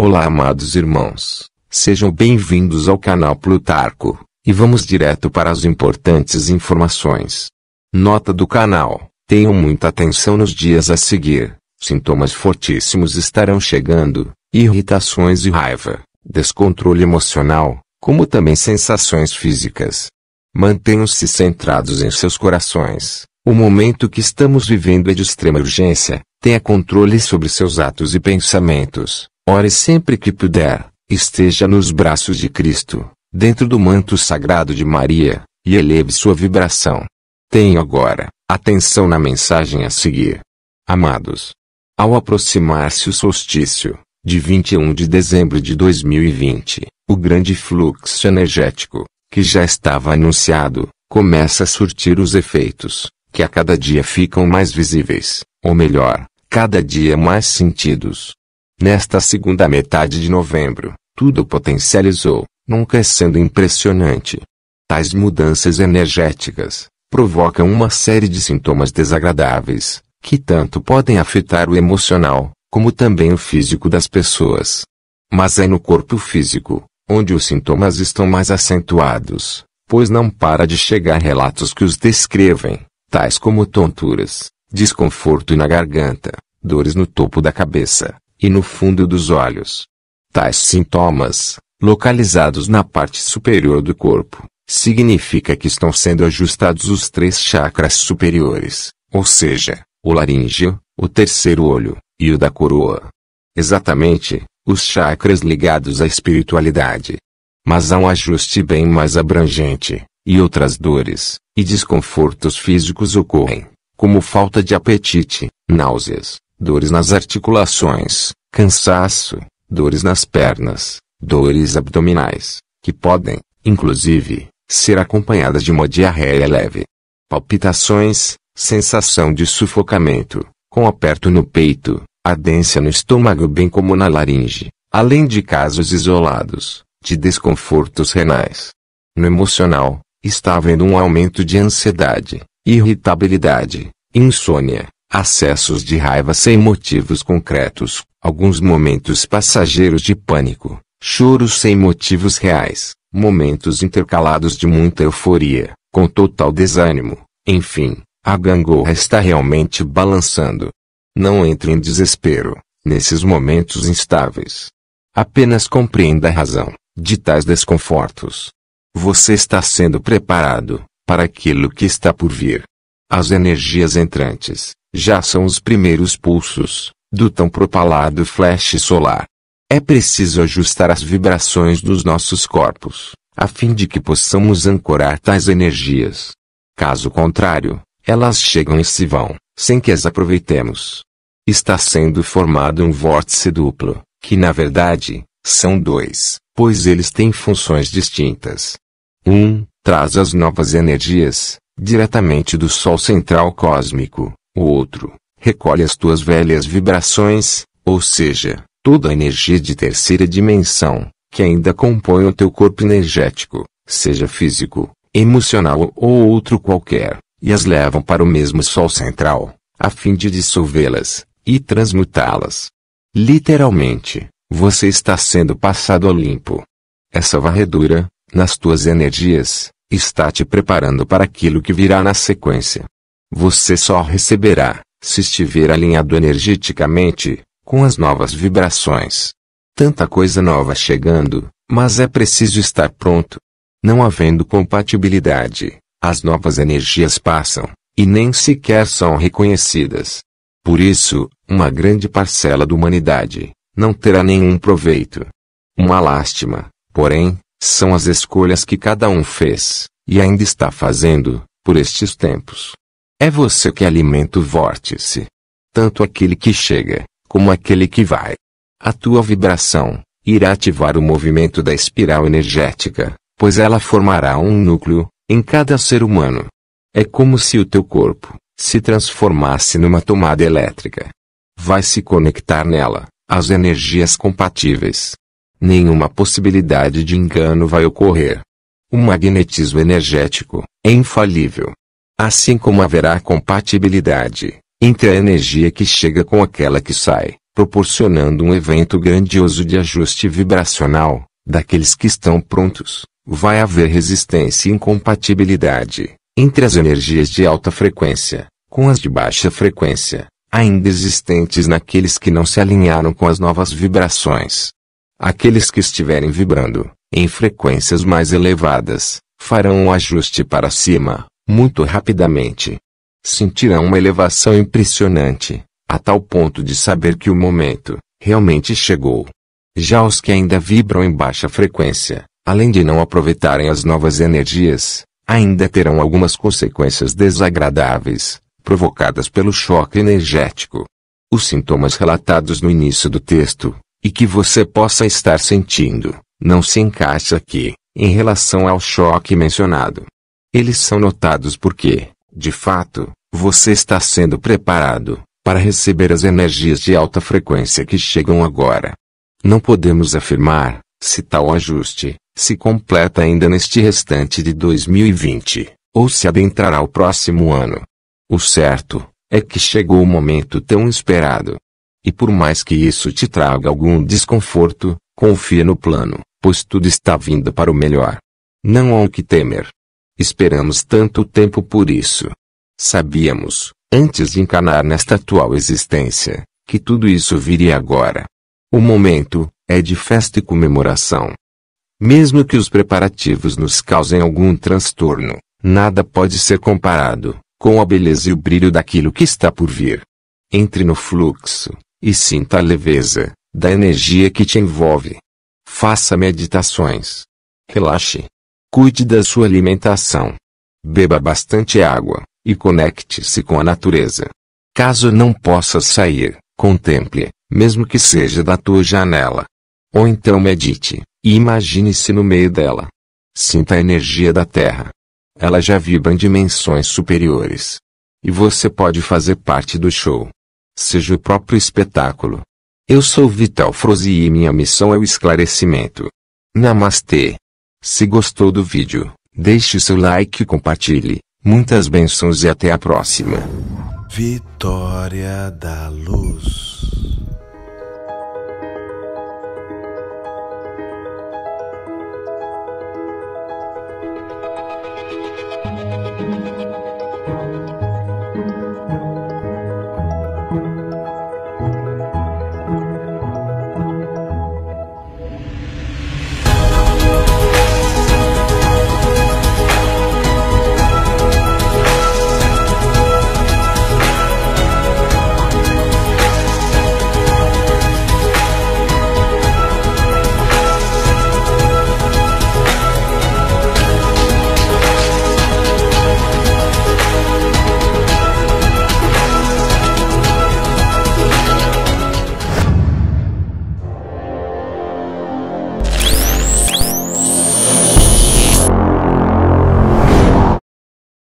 Olá, amados irmãos. Sejam bem-vindos ao canal Plutarco, e vamos direto para as importantes informações. Nota do canal: tenham muita atenção nos dias a seguir. Sintomas fortíssimos estarão chegando, irritações e raiva, descontrole emocional, como também sensações físicas. Mantenham-se centrados em seus corações. O momento que estamos vivendo é de extrema urgência. Tenha controle sobre seus atos e pensamentos. Ore sempre que puder, esteja nos braços de Cristo, dentro do manto sagrado de Maria, e eleve sua vibração. Tenho agora atenção na mensagem a seguir. Amados, ao aproximar-se o solstício, de 21 de dezembro de 2020, o grande fluxo energético, que já estava anunciado, começa a surtir os efeitos, que a cada dia ficam mais visíveis, ou melhor, cada dia mais sentidos, Nesta segunda metade de novembro, tudo potencializou, nunca sendo impressionante. Tais mudanças energéticas provocam uma série de sintomas desagradáveis, que tanto podem afetar o emocional, como também o físico das pessoas. Mas é no corpo físico, onde os sintomas estão mais acentuados, pois não para de chegar relatos que os descrevem, tais como tonturas, desconforto na garganta, dores no topo da cabeça, e no fundo dos olhos. Tais sintomas, localizados na parte superior do corpo, significa que estão sendo ajustados os três chakras superiores, ou seja, o laríngeo, o terceiro olho e o da coroa. Exatamente, os chakras ligados à espiritualidade. Mas há um ajuste bem mais abrangente, e outras dores e desconfortos físicos ocorrem, como falta de apetite, náuseas, dores nas articulações, cansaço, dores nas pernas, dores abdominais, que podem, inclusive, ser acompanhadas de uma diarreia leve, palpitações, sensação de sufocamento, com aperto no peito, ardência no estômago bem como na laringe, além de casos isolados de desconfortos renais. No emocional, está havendo um aumento de ansiedade, irritabilidade, insônia, acessos de raiva sem motivos concretos, alguns momentos passageiros de pânico, choros sem motivos reais, momentos intercalados de muita euforia, com total desânimo, enfim, a gangorra está realmente balançando. Não entre em desespero, nesses momentos instáveis. Apenas compreenda a razão de tais desconfortos. Você está sendo preparado para aquilo que está por vir. As energias entrantes, já são os primeiros pulsos, do tão propalado flash solar. É preciso ajustar as vibrações dos nossos corpos, a fim de que possamos ancorar tais energias. Caso contrário, elas chegam e se vão, sem que as aproveitemos. Está sendo formado um vórtice duplo, que na verdade, são dois, pois eles têm funções distintas. Um, traz as novas energias, diretamente do Sol central cósmico, o outro recolhe as tuas velhas vibrações, ou seja, toda a energia de terceira dimensão, que ainda compõe o teu corpo energético, seja físico, emocional ou outro qualquer, e as levam para o mesmo Sol central, a fim de dissolvê-las e transmutá-las. Literalmente, você está sendo passado a limpo. Essa varredura, nas tuas energias, está te preparando para aquilo que virá na sequência. Você só receberá, se estiver alinhado energeticamente, com as novas vibrações. Tanta coisa nova chegando, mas é preciso estar pronto. Não havendo compatibilidade, as novas energias passam, e nem sequer são reconhecidas. Por isso, uma grande parcela da humanidade não terá nenhum proveito. Uma lástima, porém, são as escolhas que cada um fez, e ainda está fazendo, por estes tempos. É você que alimenta o vórtice. Tanto aquele que chega, como aquele que vai. A tua vibração irá ativar o movimento da espiral energética, pois ela formará um núcleo em cada ser humano. É como se o teu corpo se transformasse numa tomada elétrica. Vai se conectar nela as energias compatíveis. Nenhuma possibilidade de engano vai ocorrer. O magnetismo energético é infalível. Assim como haverá compatibilidade entre a energia que chega com aquela que sai, proporcionando um evento grandioso de ajuste vibracional, daqueles que estão prontos, vai haver resistência e incompatibilidade entre as energias de alta frequência com as de baixa frequência, ainda existentes naqueles que não se alinharam com as novas vibrações. Aqueles que estiverem vibrando em frequências mais elevadas farão um ajuste para cima, muito rapidamente. Sentirá uma elevação impressionante, a tal ponto de saber que o momento realmente chegou. Já os que ainda vibram em baixa frequência, além de não aproveitarem as novas energias, ainda terão algumas consequências desagradáveis, provocadas pelo choque energético. Os sintomas relatados no início do texto, e que você possa estar sentindo, não se encaixa aqui, em relação ao choque mencionado. Eles são notados porque, de fato, você está sendo preparado para receber as energias de alta frequência que chegam agora. Não podemos afirmar se tal ajuste se completa ainda neste restante de 2020 ou se adentrará o próximo ano. O certo é que chegou o momento tão esperado. E por mais que isso te traga algum desconforto, confia no plano, pois tudo está vindo para o melhor. Não há o que temer. Esperamos tanto tempo por isso. Sabíamos, antes de encanar nesta atual existência, que tudo isso viria agora. O momento é de festa e comemoração. Mesmo que os preparativos nos causem algum transtorno, nada pode ser comparado com a beleza e o brilho daquilo que está por vir. Entre no fluxo e sinta a leveza da energia que te envolve. Faça meditações. Relaxe Cuide da sua alimentação. Beba bastante água e conecte-se com a natureza. Caso não possa sair, contemple, mesmo que seja da tua janela. Ou então medite e imagine-se no meio dela. Sinta a energia da Terra. Ela já vibra em dimensões superiores. E você pode fazer parte do show. Seja o próprio espetáculo. Eu sou Vital Frozi e minha missão é o esclarecimento. Namastê. Se gostou do vídeo, deixe seu like e compartilhe. Muitas bênçãos e até a próxima. Vitória da Luz.